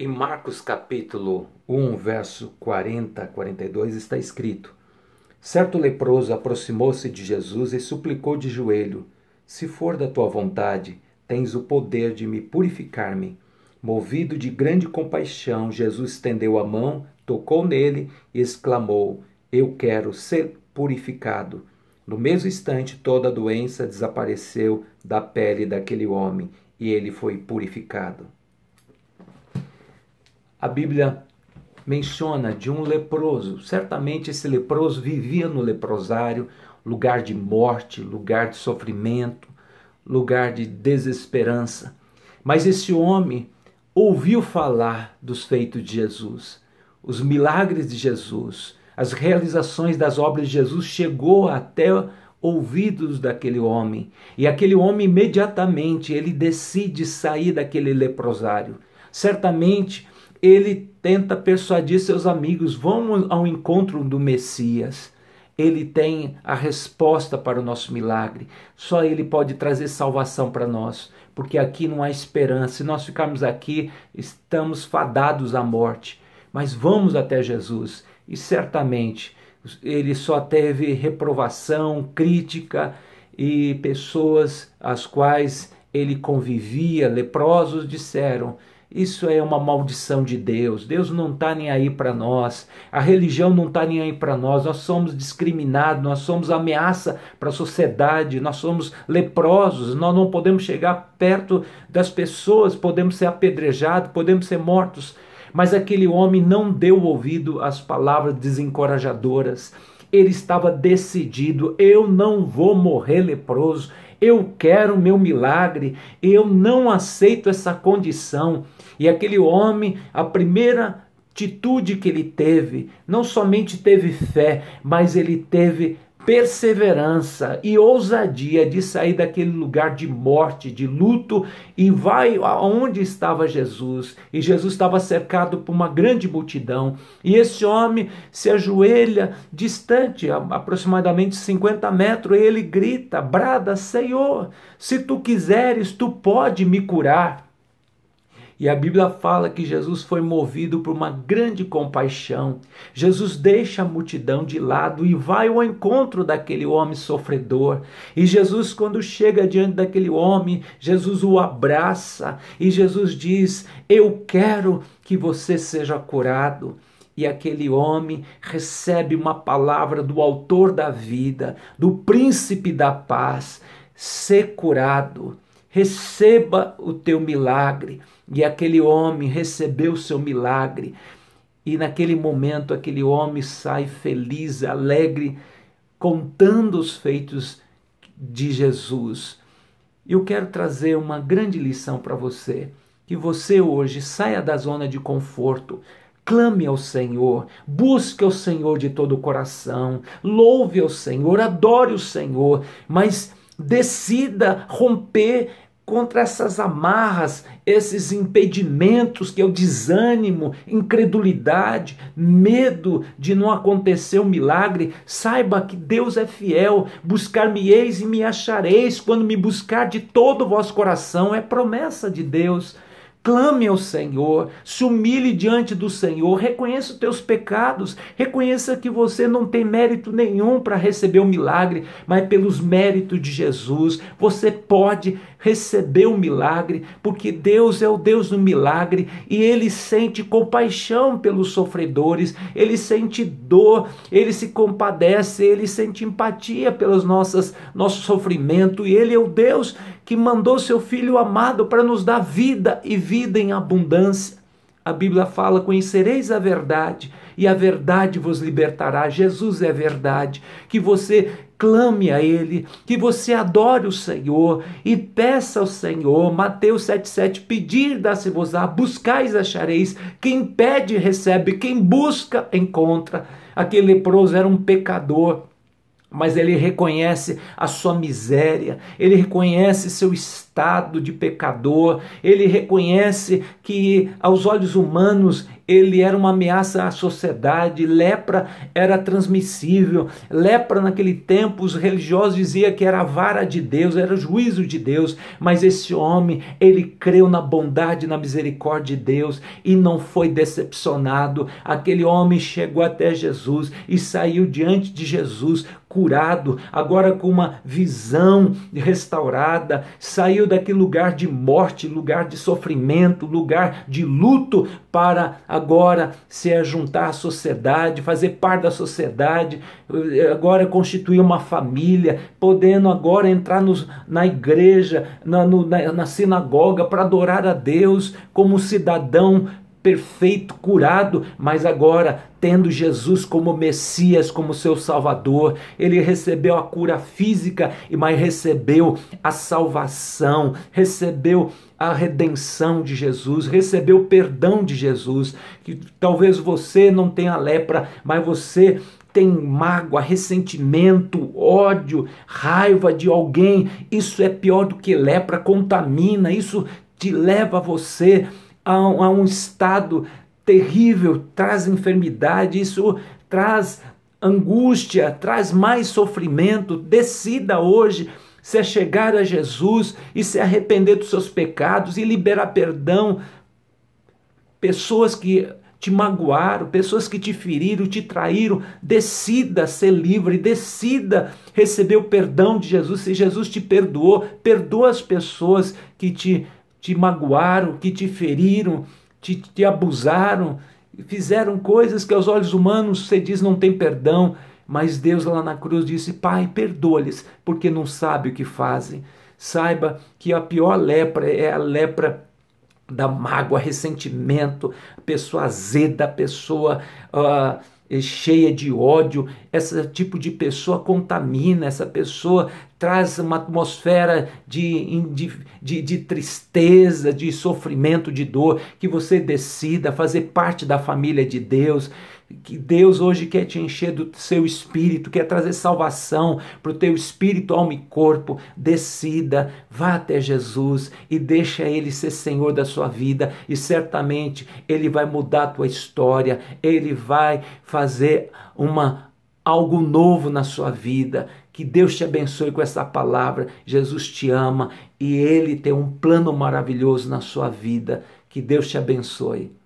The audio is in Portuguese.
Em Marcos capítulo 1, verso 40 a 42 está escrito: Certo leproso aproximou-se de Jesus e suplicou de joelho: Se for da tua vontade, tens o poder de me purificar-me. Movido de grande compaixão, Jesus estendeu a mão, tocou nele e exclamou: Eu quero ser purificado. No mesmo instante, toda a doença desapareceu da pele daquele homem e ele foi purificado a Bíblia menciona de um leproso. Certamente esse leproso vivia no leprosário, lugar de morte, lugar de sofrimento, lugar de desesperança. Mas esse homem ouviu falar dos feitos de Jesus, os milagres de Jesus, as realizações das obras de Jesus chegou até ouvidos daquele homem. E aquele homem imediatamente ele decide sair daquele leprosário. Certamente ele tenta persuadir seus amigos, vamos ao encontro do Messias. Ele tem a resposta para o nosso milagre. Só ele pode trazer salvação para nós, porque aqui não há esperança. Se nós ficarmos aqui, estamos fadados à morte. Mas vamos até Jesus e certamente ele só teve reprovação, crítica e pessoas as quais ele convivia, leprosos, disseram: isso é uma maldição de Deus. Deus não está nem aí para nós. A religião não está nem aí para nós. Nós somos discriminados, nós somos ameaça para a sociedade, nós somos leprosos, nós não podemos chegar perto das pessoas, podemos ser apedrejados, podemos ser mortos. Mas aquele homem não deu ouvido às palavras desencorajadoras. Ele estava decidido: eu não vou morrer leproso, eu quero meu milagre, eu não aceito essa condição. E aquele homem, a primeira atitude que ele teve, não somente teve fé, mas ele teve perseverança e ousadia de sair daquele lugar de morte, de luto, e vai aonde estava Jesus. E Jesus estava cercado por uma grande multidão. E esse homem se ajoelha distante, aproximadamente 50 metros, e ele grita, brada: Senhor, se tu quiseres, tu pode me curar. E a Bíblia fala que Jesus foi movido por uma grande compaixão. Jesus deixa a multidão de lado e vai ao encontro daquele homem sofredor. E Jesus, quando chega diante daquele homem, Jesus o abraça e Jesus diz: Eu quero que você seja curado. E aquele homem recebe uma palavra do Autor da vida, do Príncipe da paz: ser curado, receba o teu milagre e aquele homem recebeu seu milagre. E naquele momento, aquele homem sai feliz, alegre, contando os feitos de Jesus. Eu quero trazer uma grande lição para você: que você hoje saia da zona de conforto, clame ao Senhor, busque ao Senhor de todo o coração, louve ao Senhor, adore o Senhor, mas decida romper contra essas amarras, esses impedimentos que é o desânimo, incredulidade, medo de não acontecer o um milagre. Saiba que Deus é fiel. Buscar-me-eis e me achareis quando me buscar de todo o vosso coração. É promessa de Deus clame ao Senhor, se humilhe diante do Senhor, reconheça os teus pecados, reconheça que você não tem mérito nenhum para receber o milagre, mas pelos méritos de Jesus você pode receber o milagre, porque Deus é o Deus do milagre e ele sente compaixão pelos sofredores, ele sente dor, ele se compadece, ele sente empatia pelos nossos nosso sofrimento e ele é o Deus que mandou seu Filho amado para nos dar vida e vida em abundância. A Bíblia fala: Conhecereis a verdade, e a verdade vos libertará. Jesus é verdade. Que você clame a Ele, que você adore o Senhor e peça ao Senhor. Mateus 7,7: Pedir, dá-se-vos-á, buscais, achareis. Quem pede, recebe. Quem busca, encontra. Aquele leproso era um pecador mas ele reconhece a sua miséria, ele reconhece seu estado estado de pecador, ele reconhece que aos olhos humanos ele era uma ameaça à sociedade, lepra era transmissível, lepra naquele tempo os religiosos diziam que era a vara de Deus, era o juízo de Deus, mas esse homem, ele creu na bondade, na misericórdia de Deus e não foi decepcionado. Aquele homem chegou até Jesus e saiu diante de Jesus curado, agora com uma visão restaurada, saiu daquele lugar de morte, lugar de sofrimento, lugar de luto, para agora se ajuntar à sociedade, fazer parte da sociedade, agora constituir uma família, podendo agora entrar nos, na igreja, na, no, na, na sinagoga para adorar a Deus como cidadão perfeito, curado, mas agora tendo Jesus como Messias, como seu Salvador, ele recebeu a cura física, mas recebeu a salvação, recebeu a redenção de Jesus, recebeu o perdão de Jesus. Que talvez você não tenha lepra, mas você tem mágoa, ressentimento, ódio, raiva de alguém. Isso é pior do que lepra, contamina, isso te leva a você a um, a um estado terrível, traz enfermidade, isso traz angústia, traz mais sofrimento. Decida hoje se é chegar a Jesus e se arrepender dos seus pecados e liberar perdão. Pessoas que te magoaram, pessoas que te feriram, te traíram, decida ser livre, decida receber o perdão de Jesus. Se Jesus te perdoou, perdoa as pessoas que te te magoaram, que te feriram, te, te abusaram, fizeram coisas que aos olhos humanos você diz não tem perdão, mas Deus lá na cruz disse: Pai, perdoa-lhes, porque não sabe o que fazem. Saiba que a pior lepra é a lepra da mágoa, ressentimento, pessoa azeda, pessoa. Uh, é cheia de ódio, esse tipo de pessoa contamina, essa pessoa traz uma atmosfera de, de, de, de, tristeza, de sofrimento, de dor, que você decida fazer parte da família de Deus, que Deus hoje quer te encher do seu espírito, quer trazer salvação para o teu espírito, alma e corpo. Decida, vá até Jesus e deixa Ele ser Senhor da sua vida, e certamente Ele vai mudar a tua história, Ele vai fazer uma algo novo na sua vida. Que Deus te abençoe com essa palavra. Jesus te ama e Ele tem um plano maravilhoso na sua vida. Que Deus te abençoe.